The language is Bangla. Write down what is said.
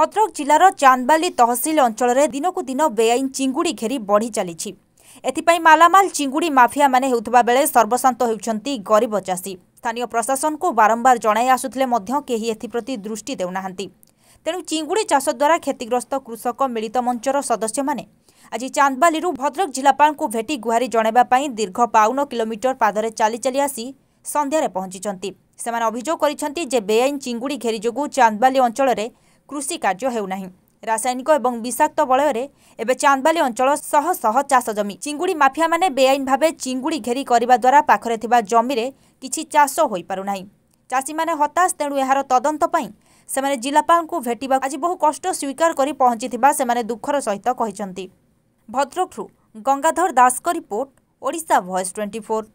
ভদ্রক জেলার চান্দবালি তহসিল অঞ্চলের দিনকু দিন বেআইন চিঙ্গুড়ি ঘেরি বড়ি চালিছি এথিপাই মালামাল চিঙ্গুড়ি মাফিয়া মানে হেউথিবা বেলে সর্বশান্ত হেউছেন গরিব চাষী স্থানীয় প্রশাসন কু বারম্বার জনাই আসুলে মধ্য কেহি এথিপ্রতি দৃষ্টি দেউনা তেণু চিঙ্গুড়ি চাষ দ্বারা ক্ষতিগ্রস্ত কৃষক মিলিত মঞ্চর সদস্য মানে আজ চান্দবালি ভদ্রক জেলাপাল ভেটি গুহারি জনাইবা দীর্ঘ বাউন কিলোমিটর পাদরে চালি চালি আসি সন্ধ্যায় পৌঁছিছেন সে অভিযোগ করেছেন যে বেআইন চিঙ্গুড়ি ঘেরি যোগ চান্দবালি অঞ্চলের କୃଷି କାର୍ଯ୍ୟ ହେଉନାହିଁ ରାସାୟନିକ ଏବଂ ବିଷାକ୍ତ ବଳୟରେ ଏବେ ଚାନ୍ଦବାଲି ଅଞ୍ଚଳ ଶହ ଶହ ଚାଷ ଜମି ଚିଙ୍ଗୁଡ଼ି ମାଫିଆମାନେ ବେଆଇନ ଭାବେ ଚିଙ୍ଗୁଡ଼ି ଘେରି କରିବା ଦ୍ୱାରା ପାଖରେ ଥିବା ଜମିରେ କିଛି ଚାଷ ହୋଇପାରୁନାହିଁ ଚାଷୀମାନେ ହତାଶ ତେଣୁ ଏହାର ତଦନ୍ତ ପାଇଁ ସେମାନେ ଜିଲ୍ଲାପାଳଙ୍କୁ ଭେଟିବା ଆଜି ବହୁ କଷ୍ଟ ସ୍ୱୀକାର କରି ପହଞ୍ଚିଥିବା ସେମାନେ ଦୁଃଖର ସହିତ କହିଛନ୍ତି ଭଦ୍ରକରୁ ଗଙ୍ଗାଧର ଦାସଙ୍କ report Odisha voice twenty four